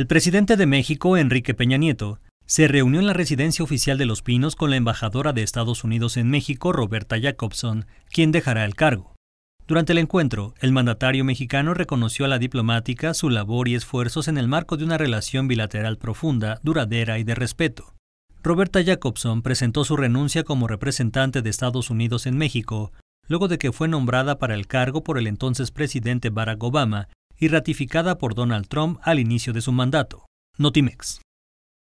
El presidente de México, Enrique Peña Nieto, se reunió en la residencia oficial de Los Pinos con la embajadora de Estados Unidos en México, Roberta Jacobson, quien dejará el cargo. Durante el encuentro, el mandatario mexicano reconoció a la diplomática su labor y esfuerzos en el marco de una relación bilateral profunda, duradera y de respeto. Roberta Jacobson presentó su renuncia como representante de Estados Unidos en México, luego de que fue nombrada para el cargo por el entonces presidente Barack Obama y ratificada por Donald Trump al inicio de su mandato. Notimex.